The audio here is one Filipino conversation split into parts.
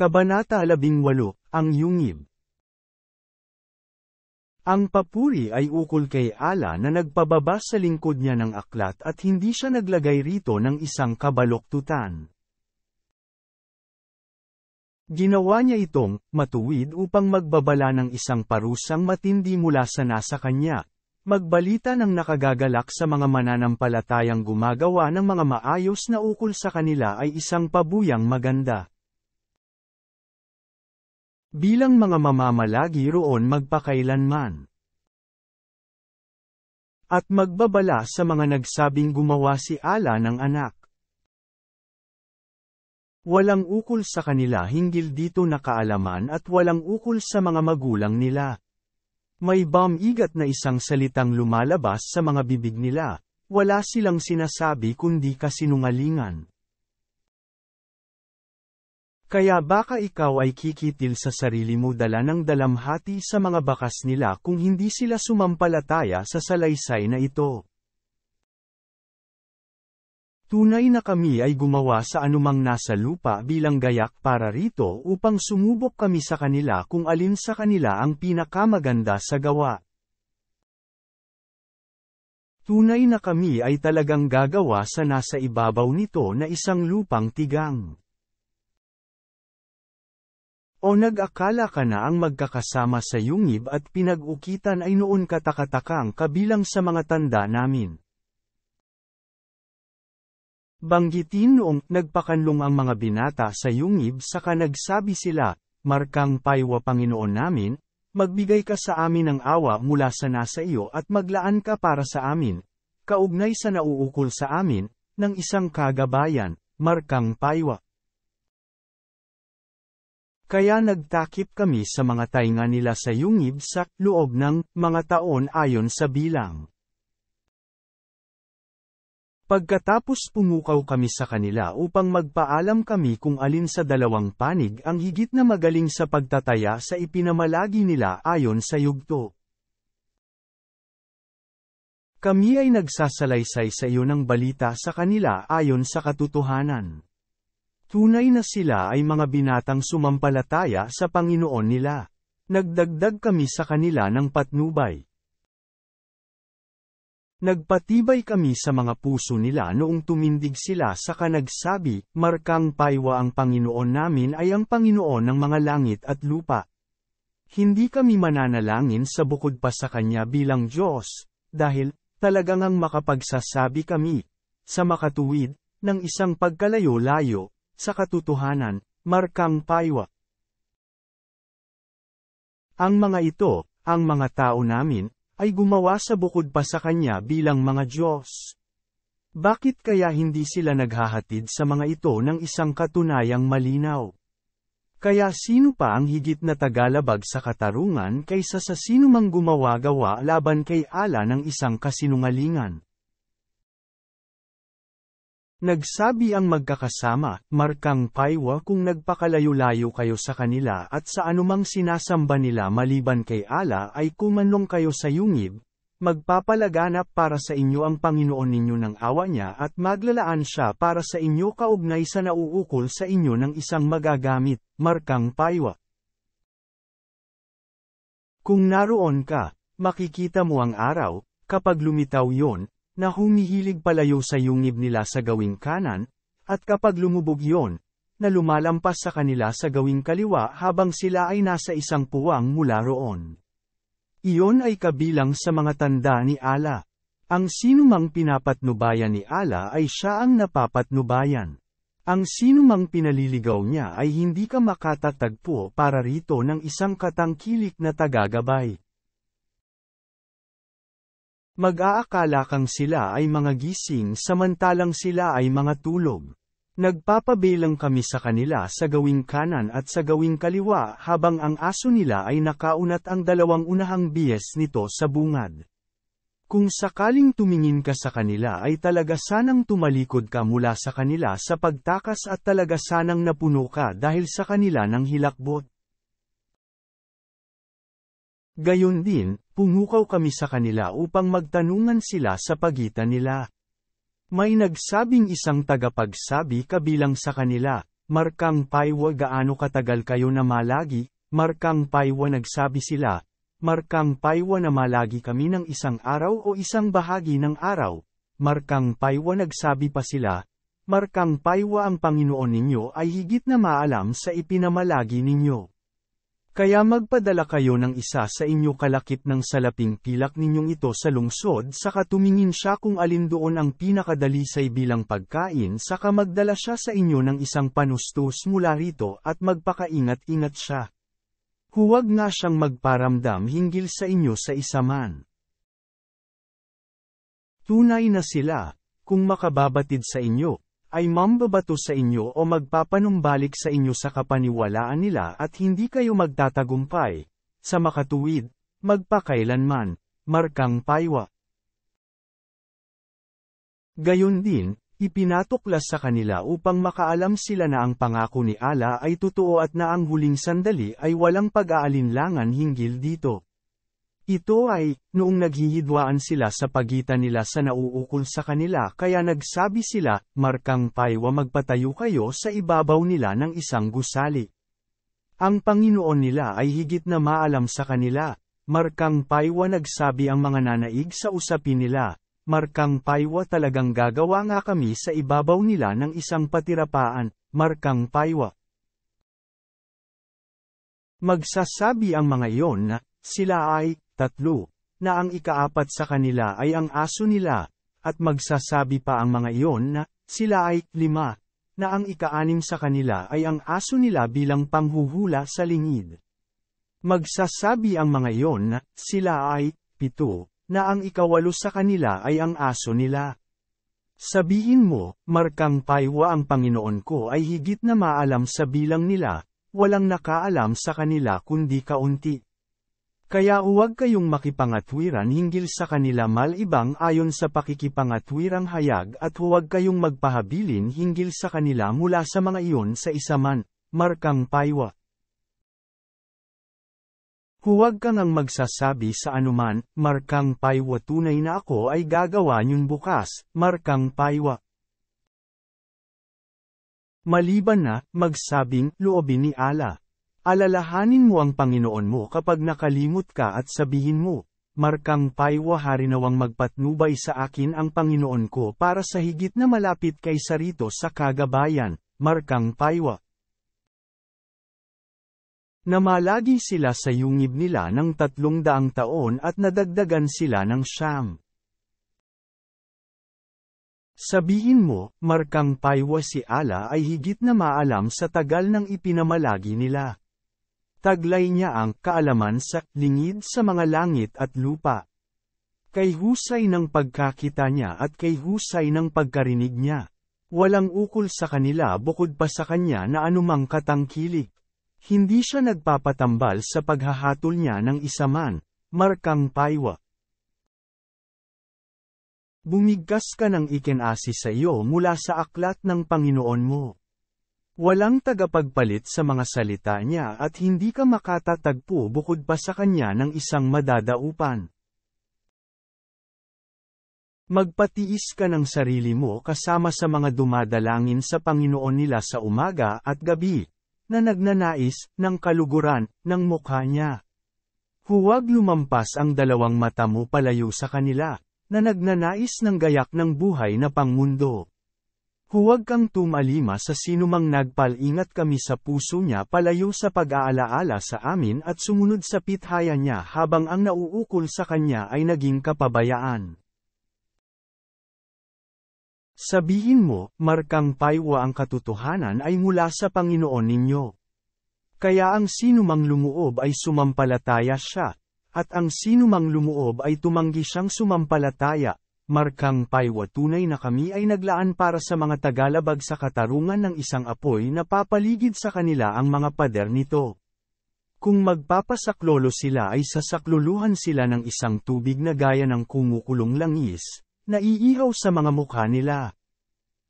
Kabanata 18, Ang Yungib Ang papuri ay ukol kay Ala na nagpababa sa lingkod niya ng aklat at hindi siya naglagay rito ng isang kabaloktutan. Ginawa niya itong matuwid upang magbabala ng isang parusang matindi mula sa nasa kanya. Magbalita ng nakagagalak sa mga mananampalatayang gumagawa ng mga maayos na ukol sa kanila ay isang pabuyang maganda. Bilang mga mamamalagi roon magpakailanman. At magbabala sa mga nagsabing gumawa si Ala ng anak. Walang ukol sa kanila hinggil dito na kaalaman at walang ukol sa mga magulang nila. May bamigat na isang salitang lumalabas sa mga bibig nila, wala silang sinasabi kundi kasinungalingan. Kaya baka ikaw ay kikitil sa sarili mo dala ng dalamhati sa mga bakas nila kung hindi sila sumampalataya sa salaysay na ito. Tunay na kami ay gumawa sa anumang nasa lupa bilang gayak para rito upang sumubok kami sa kanila kung alin sa kanila ang pinakamaganda sa gawa. Tunay na kami ay talagang gagawa sa nasa ibabaw nito na isang lupang tigang. O nag-akala ka na ang magkakasama sa yungib at pinag-ukitan ay noon katakatakang kabilang sa mga tanda namin. Banggitin noong nagpakanlong ang mga binata sa yungib saka nagsabi sila, Markang paywa Panginoon namin, magbigay ka sa amin ng awa mula sa nasa iyo at maglaan ka para sa amin, kaugnay sa nauukol sa amin, ng isang kagabayan, Markang paywa. Kaya nagtakip kami sa mga tainga nila sa yungib sa loob ng mga taon ayon sa bilang. Pagkatapos pumukaw kami sa kanila upang magpaalam kami kung alin sa dalawang panig ang higit na magaling sa pagtataya sa ipinamalagi nila ayon sa yugto. Kami ay nagsasalaysay sa iyo ng balita sa kanila ayon sa katotohanan. Tunay na sila ay mga binatang sumampalataya sa Panginoon nila. Nagdagdag kami sa kanila ng patnubay. Nagpatibay kami sa mga puso nila noong tumindig sila sa kanagsabi, Markang paywa ang Panginoon namin ay ang Panginoon ng mga langit at lupa. Hindi kami mananalangin sa bukod pa sa Kanya bilang Diyos, dahil, talagang ang makapagsasabi kami, sa makatuwid, ng isang pagkalayo-layo, sa katotohanan, Markang Paywa. Ang mga ito, ang mga tao namin, ay gumawa sa bukod pa sa kanya bilang mga Diyos. Bakit kaya hindi sila naghahatid sa mga ito ng isang katunayang malinaw? Kaya sino pa ang higit na tagalabag sa katarungan kaysa sa sinumang gumawa-gawa laban kay ala ng isang kasinungalingan? Nagsabi ang magkakasama, markang paiwa kung nagpakalayo-layo kayo sa kanila at sa anumang sinasamba nila maliban kay ala ay kumanlong kayo sa yungib, magpapalaganap para sa inyo ang Panginoon ninyo ng awa niya at maglalaan siya para sa inyo kaugnay sa nauukol sa inyo ng isang magagamit, markang paiwa. Kung naroon ka, makikita mo ang araw, kapag lumitaw yon, na humihilig palayo sa yungib nila sa gawing kanan, at kapag lumubog yon, na lumalampas sa kanila sa gawing kaliwa habang sila ay nasa isang puwang mula roon. Iyon ay kabilang sa mga tanda ni Ala. Ang sinumang pinapatnubayan ni Ala ay siya ang napapatnubayan. Ang sinumang pinaliligaw niya ay hindi ka makatatagpo para rito ng isang katangkilik na tagagabay. Mag-aakala kang sila ay mga gising samantalang sila ay mga tulog. Nagpapabilang kami sa kanila sa gawing kanan at sa gawing kaliwa habang ang aso nila ay nakaunat ang dalawang unahang bies nito sa bungad. Kung sakaling tumingin ka sa kanila ay talaga sanang tumalikod ka mula sa kanila sa pagtakas at talaga sanang napuno ka dahil sa kanila ng hilakbot. Gayon din, Pumukaw kami sa kanila upang magtanungan sila sa pagitan nila. May nagsabing isang tagapagsabi kabilang sa kanila, Markang Paiwa gaano katagal kayo na malagi, Markang Paiwa nagsabi sila, Markang Paiwa na malagi kami ng isang araw o isang bahagi ng araw, Markang Paiwa nagsabi pa sila, Markang Paiwa ang Panginoon ninyo ay higit na maalam sa ipinamalagi ninyo. Kaya magpadala kayo ng isa sa inyo kalakip ng salaping pilak ninyong ito sa lungsod saka tumingin siya kung alin doon ang pinakadalisay bilang pagkain saka magdala siya sa inyo ng isang panustos mula rito at magpakaingat-ingat siya. Huwag nga siyang magparamdam hinggil sa inyo sa isa man. Tunay na sila, kung makababatid sa inyo, ay mambabato sa inyo o magpapanumbalik sa inyo sa kapaniwalaan nila at hindi kayo magtatagumpay, sa makatuwid, magpakailanman, markang paywa. Gayon din, ipinatuklas sa kanila upang makaalam sila na ang pangako ni Ala ay totoo at na ang huling sandali ay walang pag-aalinlangan hinggil dito. Ito ay, noong naghihidwaan sila sa pagitan nila sa nauukol sa kanila kaya nagsabi sila, Markang Paiwa magpatayo kayo sa ibabaw nila ng isang gusali. Ang Panginoon nila ay higit na maalam sa kanila, Markang Paiwa nagsabi ang mga nanaig sa usapin nila, Markang Paiwa talagang gagawa nga kami sa ibabaw nila ng isang patirapaan, Markang Paiwa. Magsasabi ang mga iyon na, sila ay, Tatlo, na ang ikaapat sa kanila ay ang aso nila, at magsasabi pa ang mga iyon na, sila ay, lima, na ang ikaanim sa kanila ay ang aso nila bilang panghuhula sa lingid. Magsasabi ang mga iyon na, sila ay, pito, na ang ikawalo sa kanila ay ang aso nila. Sabihin mo, markang paywa ang Panginoon ko ay higit na maalam sa bilang nila, walang nakaalam sa kanila kundi kaunti. Kaya huwag kayong makipangatwiran hinggil sa kanila malibang ayon sa pakikipangatwirang hayag at huwag kayong magpahabilin hinggil sa kanila mula sa mga iyon sa isa man, Markang Paywa. Huwag kang ang magsasabi sa anuman, Markang Paywa tunay na ako ay gagawa niyon bukas, Markang Paywa. Maliban na, magsabing, loobin ni ala. Alalahanin mo ang Panginoon mo kapag nakalimot ka at sabihin mo, Markang paywa harinawang magpatnubay sa akin ang Panginoon ko para sa higit na malapit kaysa rito sa kagabayan, Markang paywa. Namalagi sila sa yungib nila ng tatlong daang taon at nadagdagan sila ng siyam. Sabihin mo, markang paywa si Ala ay higit na maalam sa tagal ng ipinamalagi nila. Taglay niya ang kaalaman sa lingid sa mga langit at lupa. Kay husay ng pagkakita niya at kay husay ng pagkarinig niya. Walang ukol sa kanila bukod pa sa kanya na anumang katangkilik. Hindi siya nagpapatambal sa paghahatol niya ng isa man, markang paywa. Bumigkas ka ng ikinasi sa iyo mula sa aklat ng Panginoon mo. Walang tagapagpalit sa mga salita niya at hindi ka makatatagpo bukod pa sa kanya ng isang madadaupan. Magpatiis ka ng sarili mo kasama sa mga dumadalangin sa Panginoon nila sa umaga at gabi, na nagnanais ng kaluguran ng mukha niya. Huwag lumampas ang dalawang mata mo palayo sa kanila, na nagnanais ng gayak ng buhay na pangmundo. Huwag kang tumalima sa sinumang nagpalingat kami sa puso niya palayo sa pag-aalaala sa amin at sumunod sa pithaya niya habang ang nauukol sa kanya ay naging kapabayaan. Sabihin mo, markang paywa ang katotohanan ay mula sa Panginoon ninyo. Kaya ang sinumang lumuob ay sumampalataya siya, at ang sinumang lumuob ay tumanggi siyang sumampalataya, Markang paywa tunay na kami ay naglaan para sa mga Tagalabag sa katarungan ng isang apoy na papaligid sa kanila ang mga pader nito. Kung magpapasaklolo sila ay sasakluluhan sila ng isang tubig na gaya ng kumukulong langis, na iihaw sa mga mukha nila.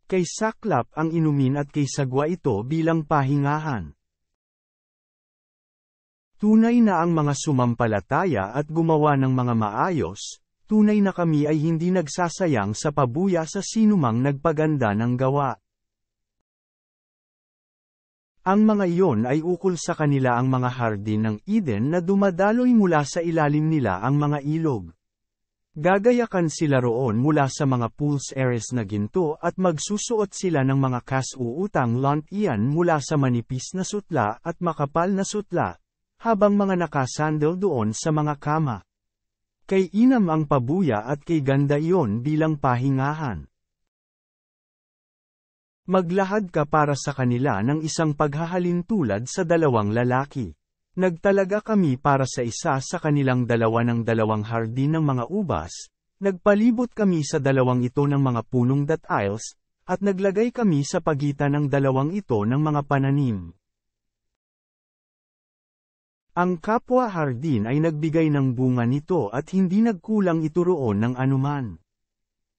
Kay saklap ang inumin at kay sagwa ito bilang pahingahan. Tunay na ang mga sumampalataya at gumawa ng mga maayos, Tunay na kami ay hindi nagsasayang sa pabuya sa sinumang nagpaganda ng gawa. Ang mga iyon ay ukol sa kanila ang mga hardin ng Eden na dumadaloy mula sa ilalim nila ang mga ilog. Gagayakan sila roon mula sa mga pools ares na ginto at magsusuot sila ng mga kasuutang lant iyan mula sa manipis na sutla at makapal na sutla, habang mga nakasandal doon sa mga kama. Kay inam ang pabuya at kay ganda iyon bilang pahingahan. Maglahad ka para sa kanila ng isang paghahalin tulad sa dalawang lalaki. Nagtalaga kami para sa isa sa kanilang dalawa ng dalawang hardin ng mga ubas, Nagpalibot kami sa dalawang ito ng mga punong datiles, at naglagay kami sa pagitan ng dalawang ito ng mga pananim. Ang kapwa hardin ay nagbigay ng bunga nito at hindi nagkulang ituroon ng anuman.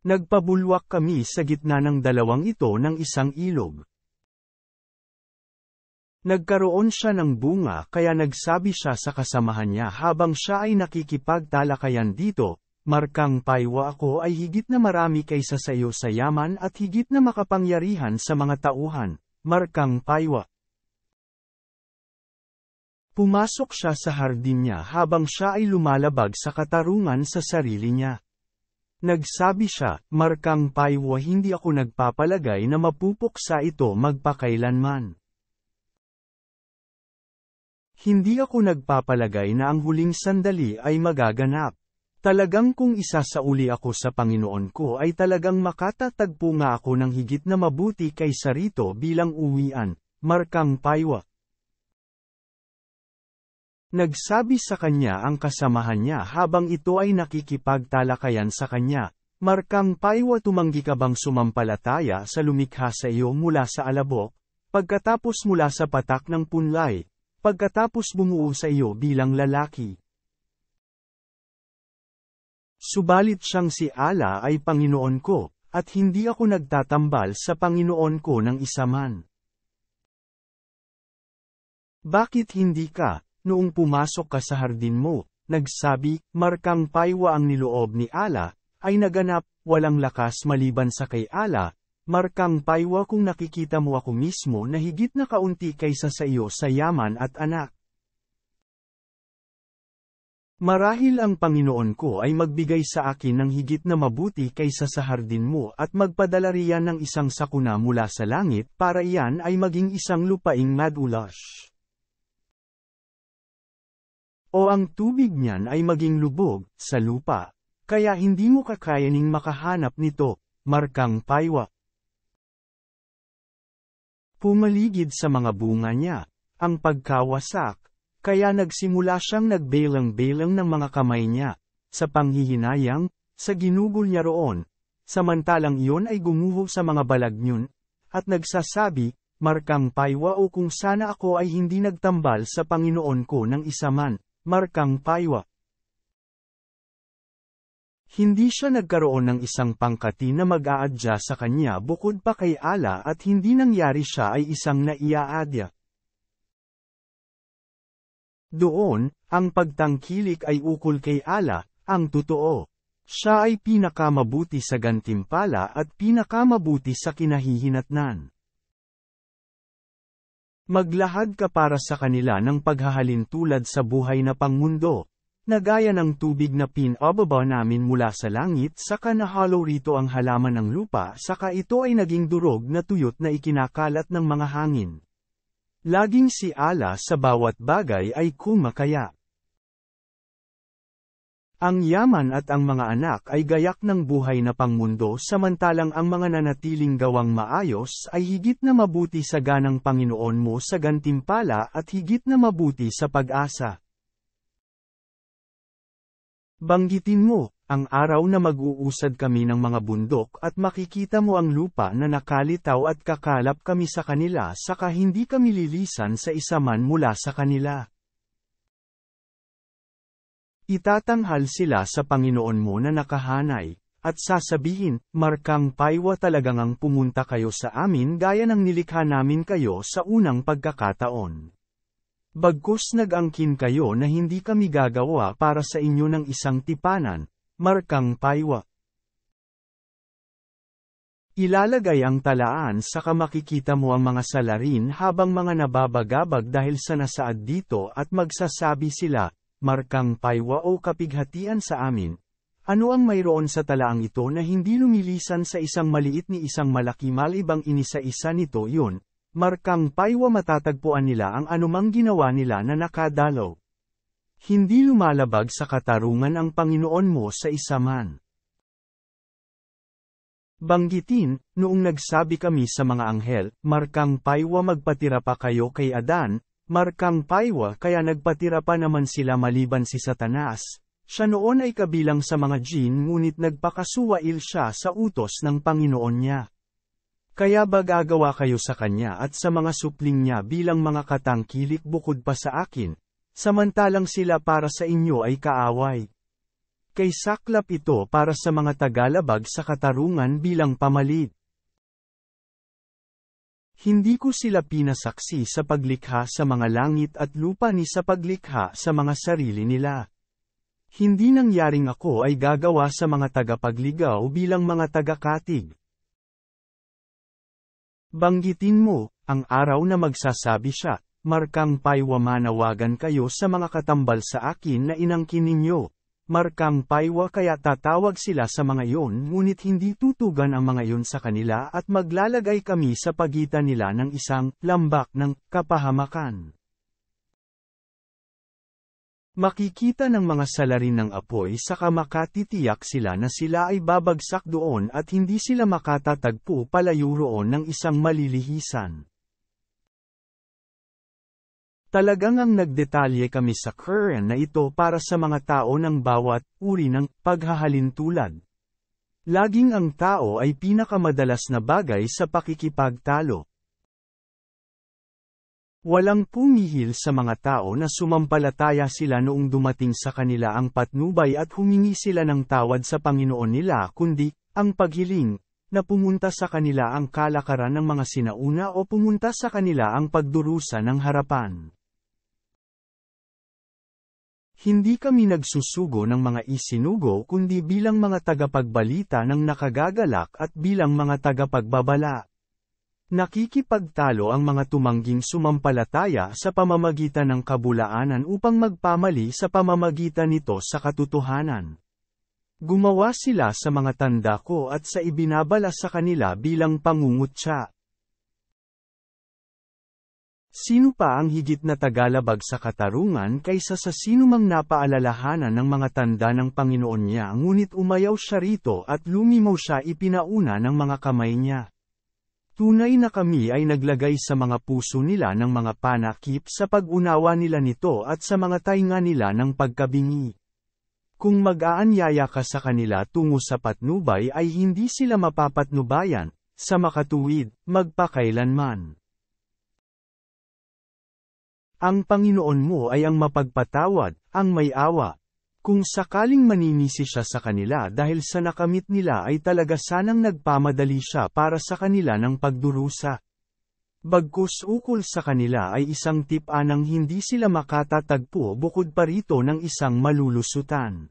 Nagpabulwak kami sa gitna ng dalawang ito ng isang ilog. Nagkaroon siya ng bunga kaya nagsabi siya sa kasamahan niya habang siya ay nakikipagtalakayan dito, Markang paywa ako ay higit na marami kaysa sa iyo sa yaman at higit na makapangyarihan sa mga tauhan, Markang paywa. Pumasok siya sa hardin niya habang siya ay lumalabag sa katarungan sa sarili niya. Nagsabi siya, Markang Paiwa hindi ako nagpapalagay na mapupuksa ito magpakailanman. Hindi ako nagpapalagay na ang huling sandali ay magaganap. Talagang kung isasauli ako sa Panginoon ko ay talagang makatatagpo nga ako ng higit na mabuti kaysa rito bilang uwian, Markang Paiwa Nagsabi sa kanya ang kasamahan niya habang ito ay nakikipagtalakayan sa kanya, Markang paiwa tumanggi ka bang sumampalataya sa lumikha sa iyo mula sa alabok, pagkatapos mula sa patak ng punlay, pagkatapos bumuo sa iyo bilang lalaki. Subalit siyang si Ala ay Panginoon ko, at hindi ako nagtatambal sa Panginoon ko ng isa man. Bakit hindi ka, Noong pumasok ka sa hardin mo, nagsabi, markang paywa ang niloob ni Ala, ay naganap, walang lakas maliban sa kay Ala, markang paywa kung nakikita mo ako mismo na higit na kaunti kaysa sa iyo sa yaman at anak. Marahil ang Panginoon ko ay magbigay sa akin ng higit na mabuti kaysa sa hardin mo at magpadala riyan ng isang sakuna mula sa langit para iyan ay maging isang lupaing madulash o ang tubig niyan ay maging lubog, sa lupa, kaya hindi mo kakayaning makahanap nito, markang paywa. Pumaligid sa mga bunga niya, ang pagkawasak, kaya nagsimula siyang nagbelang-belang ng mga kamay niya, sa panghihinayang, sa ginugol niya roon, samantalang iyon ay gumuho sa mga balagnyun, at nagsasabi, Markang paywa o kung sana ako ay hindi nagtambal sa Panginoon ko ng isa man. Markang Paiwa. Hindi siya nagkaroon ng isang pangkati na mag-aadya sa kanya bukod pa kay Ala at hindi nangyari siya ay isang naiaadya. Doon, ang pagtangkilik ay ukol kay Ala, ang totoo. Siya ay pinakamabuti sa gantimpala at pinakamabuti sa kinahihinatnan. Maglahad ka para sa kanila ng paghahalin tulad sa buhay na pangmundo, Nagaya gaya ng tubig na pinababa namin mula sa langit saka nahalo rito ang halaman ng lupa saka ito ay naging durog na tuyot na ikinakalat ng mga hangin. Laging si ala sa bawat bagay ay kumakaya. Ang yaman at ang mga anak ay gayak ng buhay na pangmundo samantalang ang mga nanatiling gawang maayos ay higit na mabuti sa ganang Panginoon mo sa gantimpala at higit na mabuti sa pag-asa. Banggitin mo, ang araw na mag-uusad kami ng mga bundok at makikita mo ang lupa na nakalitaw at kakalap kami sa kanila saka hindi kami lilisan sa isa man mula sa kanila. Itatanghal sila sa Panginoon mo na nakahanay, at sasabihin, Markang Paiwa talagang ang pumunta kayo sa amin gaya ng nilikha namin kayo sa unang pagkakataon. Bagkus nag-angkin kayo na hindi kami gagawa para sa inyo ng isang tipanan, Markang Paiwa. Ilalagay ang talaan sa kamakikita mo ang mga salarin habang mga nababagabag dahil sa nasaad dito at magsasabi sila, markang paywa o kapighatian sa amin. Ano ang mayroon sa talaang ito na hindi lumilisan sa isang maliit ni isang malaki malibang inisa-isa nito yun, markang paywa matatagpuan nila ang anumang ginawa nila na nakadalaw. Hindi lumalabag sa katarungan ang Panginoon mo sa isa man. Banggitin, noong nagsabi kami sa mga anghel, markang paywa magpatira pa kayo kay Adan, Markang paywa kaya nagpatira pa naman sila maliban si Satanas. Siya noon ay kabilang sa mga jin ngunit nagpakasuwail siya sa utos ng Panginoon niya. Kaya ba kayo sa kanya at sa mga supling niya bilang mga katangkilik bukod pa sa akin, samantalang sila para sa inyo ay kaaway. Kay saklap ito para sa mga tagalabag sa katarungan bilang pamalit. Hindi ko sila pinasaksi sa paglikha sa mga langit at lupa ni sa paglikha sa mga sarili nila. Hindi nangyaring ako ay gagawa sa mga tagapagligaw bilang mga tagakatig. Banggitin mo, ang araw na magsasabi siya, markang paiwamanawagan kayo sa mga katambal sa akin na inangkin ninyo markampaywa kaya tatawag sila sa mga iyon ngunit hindi tutugan ang mga iyon sa kanila at maglalagay kami sa pagitan nila ng isang lambak ng kapahamakan. Makikita ng mga salarin ng apoy sa kamakatitiyak sila na sila ay babagsak doon at hindi sila makatatagpo palayo roon ng isang malilihisan. Talagang ang nagdetalye kami sa Quran na ito para sa mga tao ng bawat uri ng paghahalintulad. Laging ang tao ay pinakamadalas na bagay sa pakikipagtalo. Walang pumihil sa mga tao na sumampalataya sila noong dumating sa kanila ang patnubay at humingi sila ng tawad sa Panginoon nila kundi, ang paghiling, na pumunta sa kanila ang kalakaran ng mga sinauna o pumunta sa kanila ang pagdurusa ng harapan. Hindi kami nagsusugo ng mga isinugo kundi bilang mga tagapagbalita ng nakagagalak at bilang mga tagapagbabala. Nakikipagtalo ang mga tumangging sumampalataya sa pamamagitan ng kabulaanan upang magpamali sa pamamagitan nito sa katotohanan. Gumawa sila sa mga tanda ko at sa ibinabala sa kanila bilang pangungutya. Sino pa ang higit na tagalabag sa katarungan kaysa sa sinumang napaalalahanan ng mga tanda ng Panginoon niya ngunit umayaw siya rito at lumimaw siya ipinauna ng mga kamay niya. Tunay na kami ay naglagay sa mga puso nila ng mga panakip sa pag-unawa nila nito at sa mga tainga nila ng pagkabingi. Kung mag-aanyaya ka sa kanila tungo sa patnubay ay hindi sila mapapatnubayan, sa makatuwid, magpakailanman. Ang Panginoon mo ay ang mapagpatawad, ang may awa. Kung sakaling maninisi siya sa kanila dahil sa nakamit nila ay talaga sanang nagpamadali siya para sa kanila ng pagdurusa. Bagkus ukol sa kanila ay isang tipanang hindi sila makatatagpo bukod pa rito ng isang malulusutan.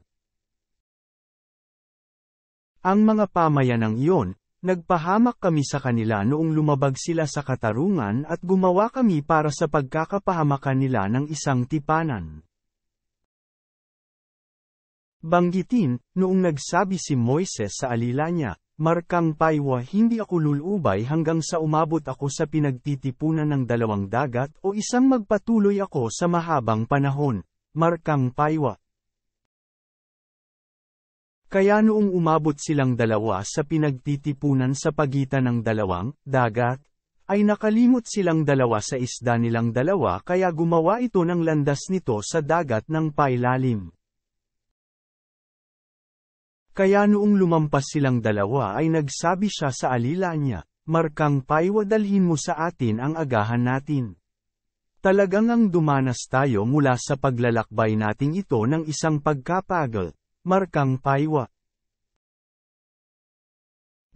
Ang mga pamayanang iyon, Nagpahamak kami sa kanila noong lumabag sila sa katarungan at gumawa kami para sa pagkakapahamakan nila ng isang tipanan. Banggitin, noong nagsabi si Moises sa alila niya, Markang paywa hindi ako lulubay hanggang sa umabot ako sa pinagtitipunan ng dalawang dagat o isang magpatuloy ako sa mahabang panahon. Markang paywa. Kaya noong umabot silang dalawa sa pinagtitipunan sa pagitan ng dalawang dagat, ay nakalimot silang dalawa sa isda nilang dalawa kaya gumawa ito ng landas nito sa dagat ng pailalim. Kaya noong lumampas silang dalawa ay nagsabi siya sa alila niya, Markang paiwadalhin mo sa atin ang agahan natin. Talagang ang dumanas tayo mula sa paglalakbay nating ito ng isang pagkapagal, Markang Paiwa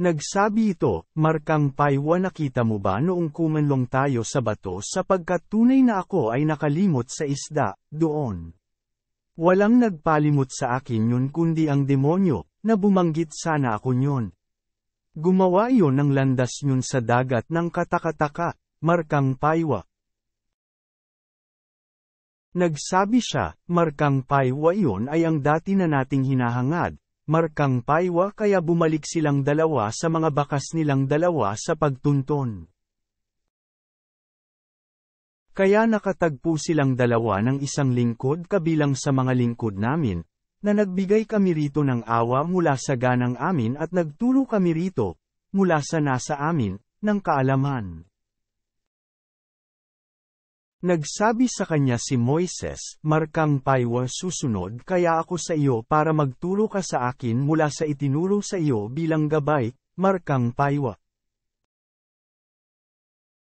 Nagsabi ito, Markang Paiwa nakita mo ba noong kumanlong tayo sa bato sapagkat tunay na ako ay nakalimot sa isda, doon. Walang nagpalimot sa akin yun kundi ang demonyo, na bumanggit sana ako yun. Gumawa yon ng landas yun sa dagat ng katakataka, Markang Paiwa. Nagsabi siya, Markang Paiwa yun ay ang dati na nating hinahangad, Markang Paiwa kaya bumalik silang dalawa sa mga bakas nilang dalawa sa pagtunton. Kaya nakatagpo silang dalawa ng isang lingkod kabilang sa mga lingkod namin, na nagbigay kami rito ng awa mula sa ganang amin at nagturo kami rito, mula sa nasa amin, ng kaalaman. Nagsabi sa kanya si Moises, Markang Paiwa susunod kaya ako sa iyo para magturo ka sa akin mula sa itinuro sa iyo bilang gabay, Markang Paiwa.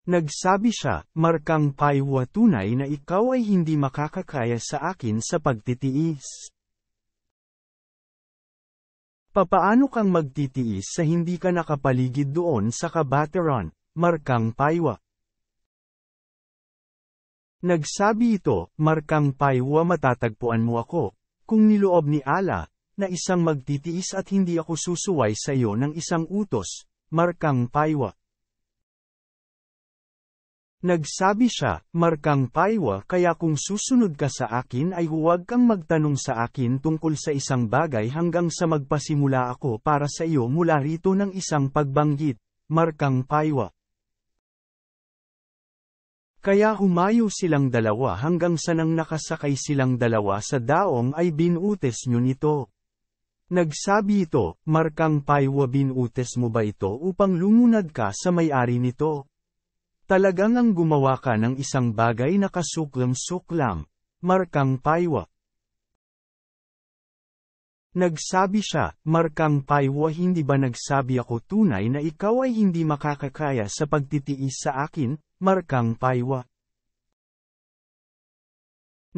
Nagsabi siya, Markang Paiwa tunay na ikaw ay hindi makakakaya sa akin sa pagtitiis. Papaano kang magtitiis sa hindi ka nakapaligid doon sa kabateron, Markang Paiwa? Nagsabi ito, Markang Paiwa matatagpuan mo ako, kung niloob ni Ala, na isang magtitiis at hindi ako susuway sa iyo ng isang utos, Markang Paiwa. Nagsabi siya, Markang Paiwa kaya kung susunod ka sa akin ay huwag kang magtanong sa akin tungkol sa isang bagay hanggang sa magpasimula ako para sa iyo mula rito ng isang pagbanggit, Markang Paiwa. Kaya humayo silang dalawa hanggang sa nang nakasakay silang dalawa sa daong ay binutes nyo nito. Nagsabi ito, Markang Paywa binutes mo ba ito upang lumunad ka sa may-ari nito? Talagang ang gumawa ka ng isang bagay na kasuklam-suklam. Markang Paiwa, Nagsabi siya, Markang Paiwa hindi ba nagsabi ako tunay na ikaw ay hindi makakakaya sa pagtitiis sa akin, Markang Paiwa.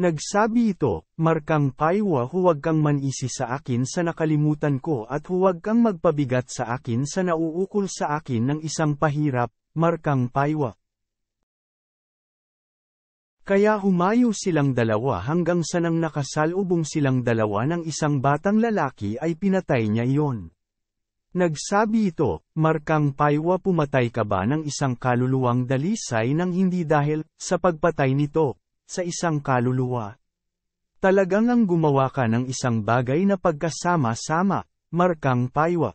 Nagsabi ito, Markang Paiwa huwag kang manisi sa akin sa nakalimutan ko at huwag kang magpabigat sa akin sa nauukol sa akin ng isang pahirap, Markang Paiwa. Kaya humayo silang dalawa hanggang sa nang nakasalubong silang dalawa ng isang batang lalaki ay pinatay niya iyon. Nagsabi ito, Markang Paiwa pumatay ka ba ng isang kaluluwang dalisay nang hindi dahil, sa pagpatay nito, sa isang kaluluwa. Talagang ang gumawa ka ng isang bagay na pagkasama-sama, Markang Paiwa,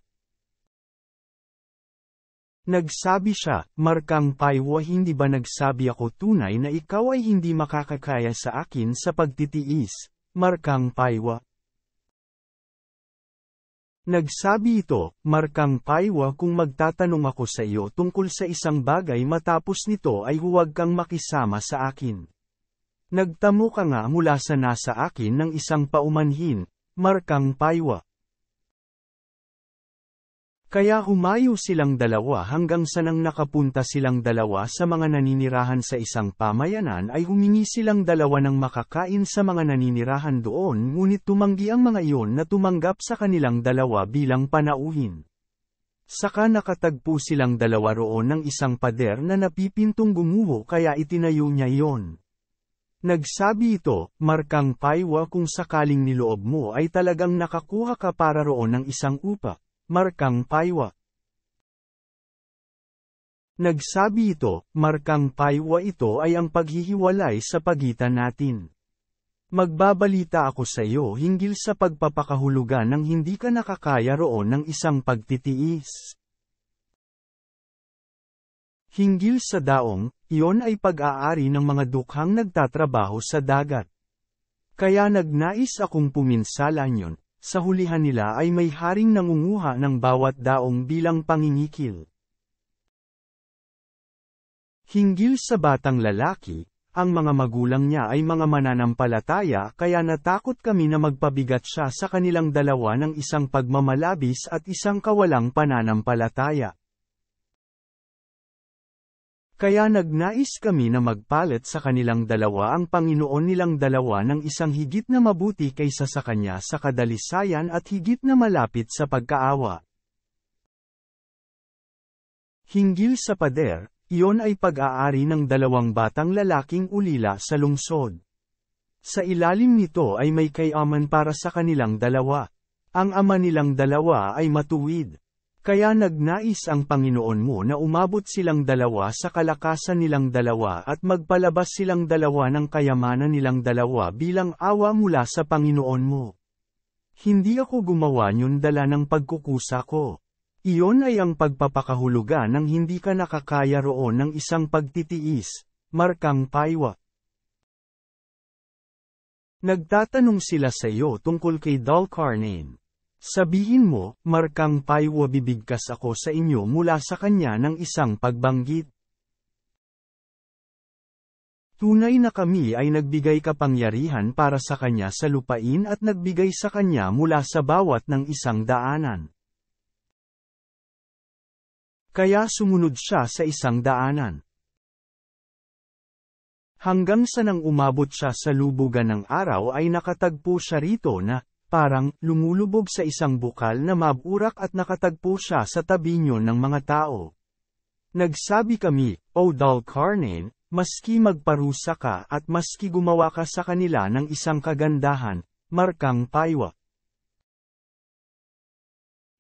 Nagsabi siya, Markang Paiwo hindi ba nagsabi ako tunay na ikaw ay hindi makakakaya sa akin sa pagtitiis, Markang Paiwa. Nagsabi ito, Markang Paiwa kung magtatanong ako sa iyo tungkol sa isang bagay matapos nito ay huwag kang makisama sa akin. Nagtamo ka nga mula sa nasa akin ng isang paumanhin, Markang Paiwa. Kaya humayo silang dalawa hanggang sa nang nakapunta silang dalawa sa mga naninirahan sa isang pamayanan ay humingi silang dalawa ng makakain sa mga naninirahan doon ngunit tumanggi ang mga iyon na tumanggap sa kanilang dalawa bilang panauhin. Saka nakatagpo silang dalawa roon ng isang pader na napipintong gumuho kaya itinayo niya iyon. Nagsabi ito, markang paiwa kung sakaling niloob mo ay talagang nakakuha ka para roon ng isang upa. Markang Paiwa Nagsabi ito, Markang Paiwa ito ay ang paghihiwalay sa pagitan natin. Magbabalita ako sa iyo hinggil sa pagpapakahulugan ng hindi ka nakakaya roon ng isang pagtitiis. Hinggil sa daong, iyon ay pag-aari ng mga dukhang nagtatrabaho sa dagat. Kaya nagnais akong puminsala niyon, sa hulihan nila ay may haring nangunguha ng bawat daong bilang pangingikil. Hinggil sa batang lalaki, ang mga magulang niya ay mga mananampalataya kaya natakot kami na magpabigat siya sa kanilang dalawa ng isang pagmamalabis at isang kawalang pananampalataya. Kaya nagnais kami na magpalit sa kanilang dalawa ang Panginoon nilang dalawa ng isang higit na mabuti kaysa sa kanya sa kadalisayan at higit na malapit sa pagkaawa. Hinggil sa pader, iyon ay pag-aari ng dalawang batang lalaking ulila sa lungsod. Sa ilalim nito ay may kayaman para sa kanilang dalawa. Ang ama nilang dalawa ay matuwid. Kaya nagnais ang Panginoon mo na umabot silang dalawa sa kalakasan nilang dalawa at magpalabas silang dalawa ng kayamanan nilang dalawa bilang awa mula sa Panginoon mo. Hindi ako gumawa niyon dala ng pagkukusa ko. Iyon ay ang pagpapakahulugan ng hindi ka nakakaya roon ng isang pagtitiis, Markang Paiwa. Nagtatanong sila sa iyo tungkol kay Dal Carnane. Sabihin mo, markang Paiwa bibigkas ako sa inyo mula sa kanya ng isang pagbanggit. Tunay na kami ay nagbigay kapangyarihan para sa kanya sa lupain at nagbigay sa kanya mula sa bawat ng isang daanan. Kaya sumunod siya sa isang daanan. Hanggang sa nang umabot siya sa lubugan ng araw ay nakatagpo siya rito na, Parang, lumulubog sa isang bukal na maburak at nakatagpo siya sa tabi niyo ng mga tao. Nagsabi kami, O Dalcarnain, maski magparusa ka at maski gumawa ka sa kanila ng isang kagandahan, Markang Paiwa.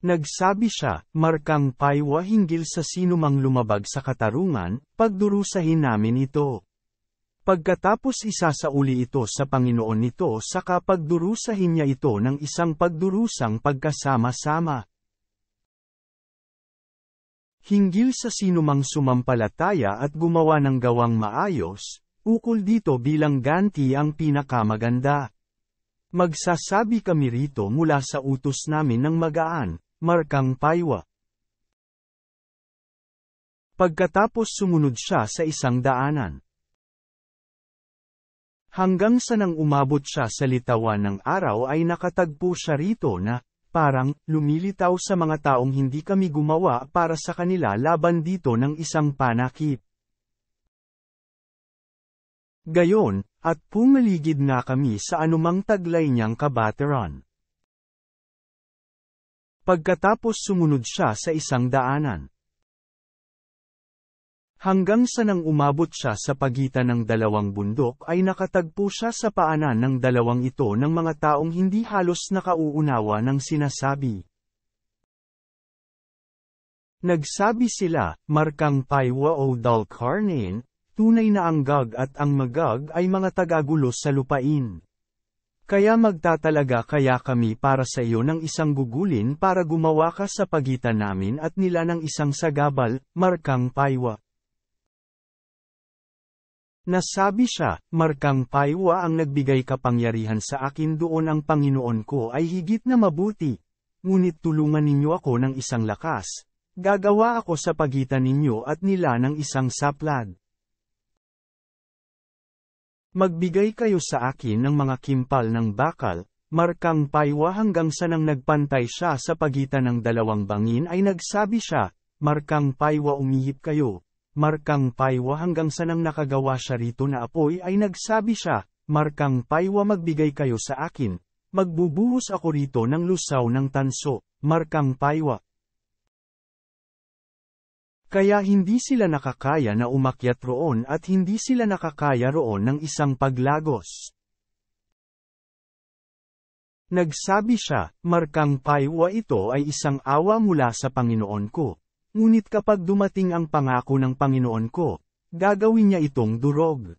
Nagsabi siya, Markang Paiwa hinggil sa sinumang lumabag sa katarungan, pagdurusahin namin ito. Pagkatapos isasauli ito sa Panginoon nito saka pagdurusahin niya ito ng isang pagdurusang pagkasama-sama. Hinggil sa sinumang sumampalataya at gumawa ng gawang maayos, ukol dito bilang ganti ang pinakamaganda. Magsasabi kami rito mula sa utos namin ng magaan, Markang Paywa. Pagkatapos sumunod siya sa isang daanan. Hanggang sa nang umabot siya sa litawan ng araw ay nakatagpo siya rito na, parang, lumilitaw sa mga taong hindi kami gumawa para sa kanila laban dito ng isang panakip. Gayon, at pumaligid na kami sa anumang taglay niyang kabateron. Pagkatapos sumunod siya sa isang daanan. Hanggang sa nang umabot siya sa pagitan ng dalawang bundok ay nakatagpo siya sa paanan ng dalawang ito ng mga taong hindi halos nakauunawa ng sinasabi. Nagsabi sila, Markang Paiwa o Dalkarnain, tunay na ang Gag at ang Magag ay mga tagagulo sa lupain. Kaya magtatalaga kaya kami para sa iyo ng isang gugulin para gumawa ka sa pagitan namin at nila ng isang sagabal, Markang Paiwa. Nasabi siya, Markang Paiwa ang nagbigay kapangyarihan sa akin doon ang Panginoon ko ay higit na mabuti. Ngunit tulungan ninyo ako ng isang lakas. Gagawa ako sa pagitan ninyo at nila ng isang saplad. Magbigay kayo sa akin ng mga kimpal ng bakal, Markang Paiwa hanggang sa nang nagpantay siya sa pagitan ng dalawang bangin ay nagsabi siya, Markang Paiwa umihip kayo, Markang Paiwa hanggang sa nang nakagawa siya rito na apoy ay nagsabi siya, Markang Paiwa magbigay kayo sa akin, magbubuhos ako rito ng lusaw ng tanso, Markang Paiwa. Kaya hindi sila nakakaya na umakyat roon at hindi sila nakakaya roon ng isang paglagos. Nagsabi siya, Markang Paiwa ito ay isang awa mula sa Panginoon ko. Ngunit kapag dumating ang pangako ng Panginoon ko, gagawin niya itong durog.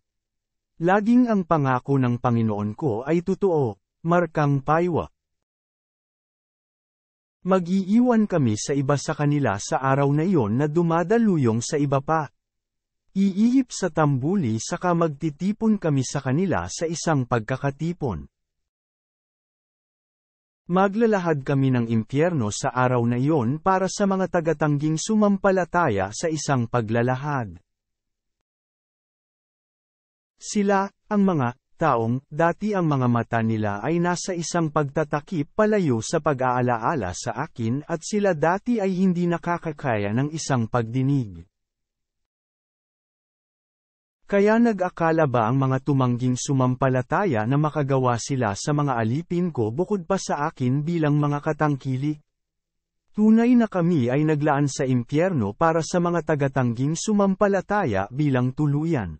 Laging ang pangako ng Panginoon ko ay totoo, Markang Paiwa. Mag-iiwan kami sa iba sa kanila sa araw na iyon na dumadaluyong sa iba pa. Iihip sa tambuli saka magtitipon kami sa kanila sa isang pagkakatipon. Maglalahad kami ng impyerno sa araw na iyon para sa mga tagatangging sumampalataya sa isang paglalahad. Sila, ang mga taong, dati ang mga mata nila ay nasa isang pagtatakip palayo sa pag-aalaala sa akin at sila dati ay hindi nakakakaya ng isang pagdinig. Kaya nag-akala ba ang mga tumangging sumampalataya na makagawa sila sa mga alipin ko bukod pa sa akin bilang mga katangkili? Tunay na kami ay naglaan sa impyerno para sa mga tagatangging sumampalataya bilang tuluyan.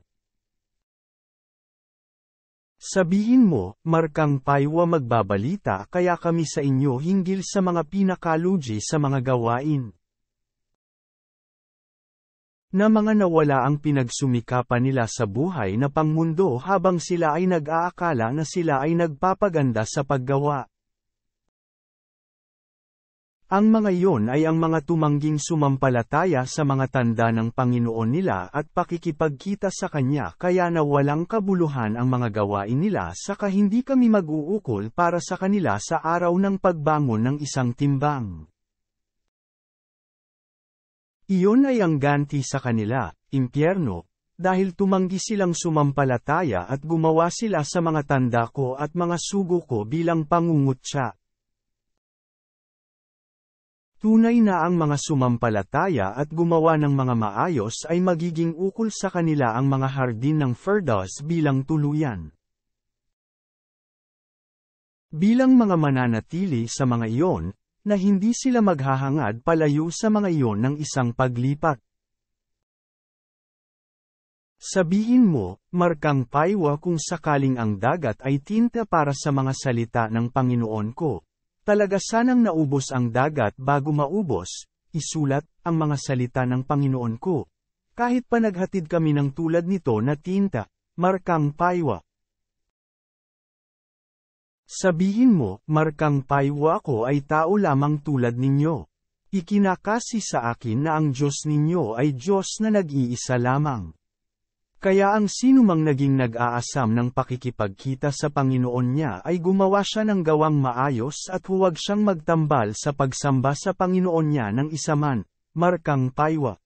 Sabihin mo, Markang Paywa magbabalita kaya kami sa inyo hinggil sa mga pinakaluji sa mga gawain na mga nawala ang pinagsumikapan nila sa buhay na pangmundo habang sila ay nag-aakala na sila ay nagpapaganda sa paggawa. Ang mga iyon ay ang mga tumangging sumampalataya sa mga tanda ng Panginoon nila at pakikipagkita sa Kanya kaya na walang kabuluhan ang mga gawain nila saka hindi kami mag-uukol para sa kanila sa araw ng pagbangon ng isang timbang. Iyon ay ang ganti sa kanila, impyerno, dahil tumanggi silang sumampalataya at gumawa sila sa mga tanda ko at mga sugo ko bilang pangungutya. Tunay na ang mga sumampalataya at gumawa ng mga maayos ay magiging ukol sa kanila ang mga hardin ng Firdaus bilang tuluyan. Bilang mga mananatili sa mga iyon, na hindi sila maghahangad palayo sa mga iyon ng isang paglipat. Sabihin mo, markang paywa kung sakaling ang dagat ay tinta para sa mga salita ng Panginoon ko. Talaga sanang naubos ang dagat bago maubos, isulat, ang mga salita ng Panginoon ko. Kahit pa naghatid kami ng tulad nito na tinta, markang paywa. Sabihin mo, Markang Paiwa ako ay tao lamang tulad ninyo. Ikinakasi sa akin na ang Diyos ninyo ay Diyos na nag-iisa lamang. Kaya ang sinumang naging nag-aasam ng pakikipagkita sa Panginoon niya ay gumawa siya ng gawang maayos at huwag siyang magtambal sa pagsamba sa Panginoon niya ng isa man, Markang Paiwa.